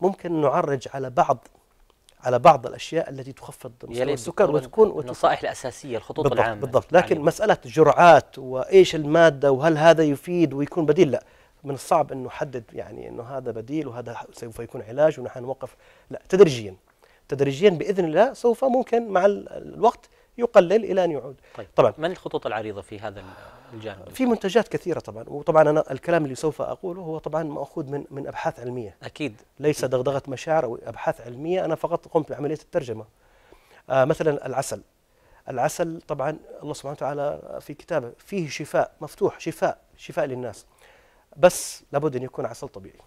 ممكن نعرج على بعض على بعض الاشياء التي تخفض مستوى السكر وتكون النصائح الاساسيه الخطوط بالضبط العامه بالضبط لكن يعني مساله جرعات وايش الماده وهل هذا يفيد ويكون بديل لا من الصعب انه نحدد يعني انه هذا بديل وهذا سوف يكون علاج ونحن نوقف لا تدريجيا تدريجيا باذن الله سوف ممكن مع الوقت يقلل إلى أن يعود طيب طبعا ما الخطوط العريضة في هذا الجانب؟ في منتجات كثيرة طبعا وطبعا أنا الكلام اللي سوف أقوله هو طبعا مأخوذ من من أبحاث علمية أكيد ليس دغدغة مشاعر أو أبحاث علمية أنا فقط قمت بعملية الترجمة آه مثلا العسل العسل طبعا الله سبحانه وتعالى في كتابه فيه شفاء مفتوح شفاء شفاء للناس بس لابد أن يكون عسل طبيعي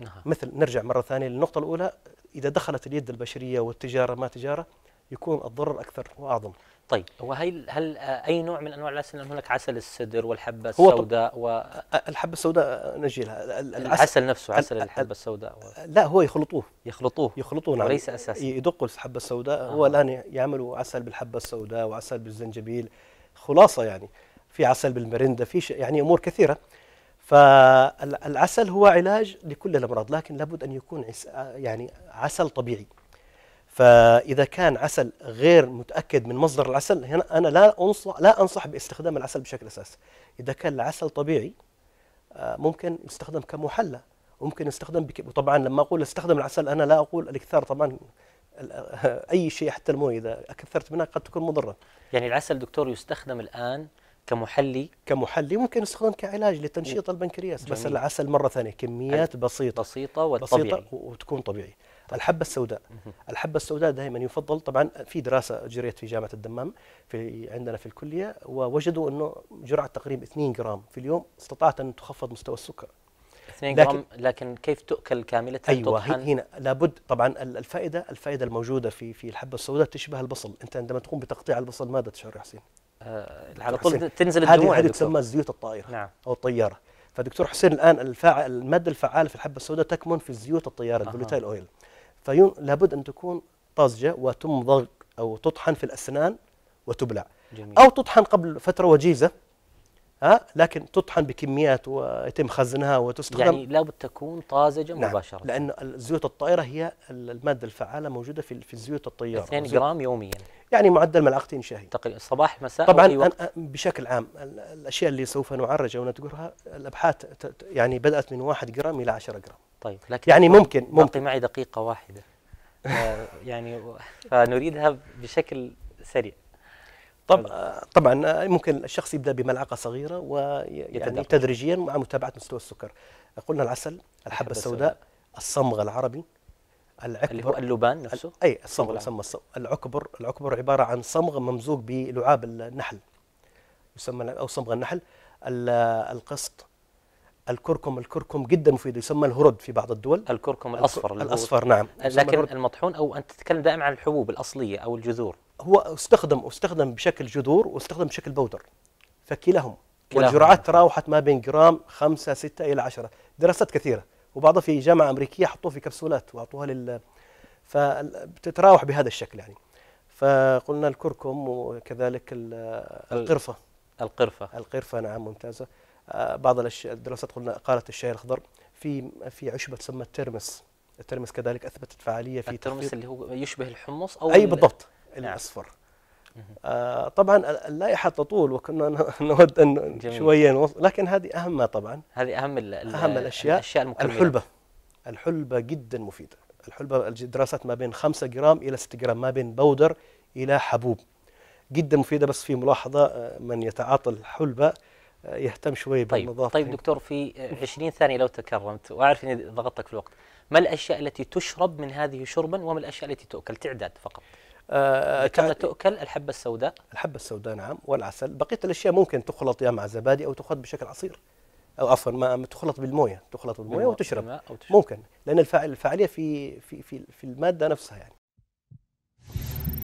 نعم. مثل نرجع مرة ثانية للنقطة الأولى إذا دخلت اليد البشرية والتجارة ما تجارة يكون الضرر اكثر واعظم طيب هو هل هل آه، اي نوع من انواع العسل هناك عسل السدر والحبه السوداء و آه، الحبه السوداء آه، نجيلها العسل, العسل نفسه عسل الحبه السوداء و... لا هو يخلطوه يخلطوه يخلطوه نعم وليس اساسا يدقوا الحبه السوداء آه. هو الان يعملوا عسل بالحبه السوداء وعسل بالزنجبيل خلاصه يعني في عسل بالمرندة في ش... يعني امور كثيره فالعسل هو علاج لكل الامراض لكن لابد ان يكون يعني عسل طبيعي فاذا كان عسل غير متاكد من مصدر العسل هنا انا لا انصح لا انصح باستخدام العسل بشكل اساسي اذا كان العسل طبيعي آه، ممكن يستخدم كمحلى ممكن يستخدم بك... لما اقول استخدم العسل انا لا اقول الاكثار طبعا اي شيء حتى المويه اذا اكثرت منها قد تكون مضره يعني العسل دكتور يستخدم الان كمحلي كمحلي ممكن يستخدم كعلاج لتنشيط البنكرياس بس العسل مره ثانيه كميات بسيطه بسيطه وطبيعي بسيطه وتكون طبيعي الحبه السوداء الحبه السوداء دائما يفضل طبعا في دراسه جريت في جامعه الدمام في عندنا في الكليه ووجدوا انه جرعه تقريبا 2 جرام في اليوم استطاعت ان تخفض مستوى السكر 2 جرام لكن كيف تؤكل كامله ايوه تطحن؟ هنا لابد طبعا الفائده الفائده الموجوده في في الحبه السوداء تشبه البصل انت عندما تقوم بتقطيع البصل ماذا تشعر يا حسين آه على طول تنزل الدموع هذه تسمى الزيوت الطائره نعم. او الطياره فدكتور حسين الان الفاعل الماده الفعاله في الحبه السوداء تكمن في الزيوت الطياره البوليتايل اويل لابد أن تكون طازجة وتمضغ أو تطحن في الأسنان وتبلع جميل. أو تطحن قبل فترة وجيزة ها لكن تطحن بكميات ويتم خزنها وتستخدم يعني لابد تكون طازجه نعم مباشره لان الزيوت الطائره هي الماده الفعاله موجوده في في زيوت الطياره 2 جرام يوميا يعني معدل ملعقتين شاهي تقريبا صباح مساء طبعا بشكل عام الاشياء اللي سوف نعرج او نذكرها الابحاث يعني بدات من 1 جرام الى 10 جرام طيب لكن يعني ممكن ممكن معي دقيقة واحدة آه، يعني فنريدها بشكل سريع آه، طبعا طبعا آه، ممكن الشخص يبدا بملعقه صغيره ويعني تدريجيا مع متابعه مستوى السكر قلنا العسل الحبه السوداء الصمغ العربي العكبر اللي هو اللبان نفسه اي الصمغ يسمى العكبر العكبر عباره عن صمغ ممزوج بلعاب النحل يسمى او صمغ النحل القسط الكركم الكركم جدا مفيد يسمى الهرد في بعض الدول الكركم الاصفر الاصفر نعم لكن المطحون او انت تتكلم دائما عن الحبوب الاصليه او الجذور هو استخدم استخدم بشكل جذور واستخدم بشكل بودر فكلاهما والجرعات تراوحت ما بين جرام 5 6 الى 10 دراسات كثيره وبعضها في جامعه امريكيه حطوه في كبسولات واعطوها لل فتتراوح بهذا الشكل يعني فقلنا الكركم وكذلك القرفه القرفه القرفه نعم ممتازه بعض الدراسات قلنا قالت الشاي الاخضر في في عشبه تسمى الترمس الترمس كذلك اثبتت فعاليه في الترمس اللي هو يشبه الحمص او اي بالضبط آه. الاصفر آه طبعا اللائحه تطول وكنا نود ان جميل. شويه نوصل لكن هذه اهمها طبعا هذه اهم الـ اهم الاشياء, الأشياء المكملة. الحلبه الحلبه جدا مفيده الحلبه الدراسات ما بين 5 جرام الى 6 جرام ما بين بودر الى حبوب جدا مفيده بس في ملاحظه آه، من يتعاطى الحلبه يهتم شوي طيب بالنظافه طيب دكتور في 20 ثانيه لو تكرمت واعرف اني ضغطتك في الوقت ما الاشياء التي تشرب من هذه شربا وما الاشياء التي تؤكل تعداد فقط آه تؤكل الحبه السوداء الحبه السوداء نعم والعسل بقيه الاشياء ممكن تخلط يا مع زبادي او تخلط بشكل عصير او عفوا ما تخلط بالمويه تخلط بالمويه وتشرب. ممكن لان الفاعليه في في, في الماده نفسها يعني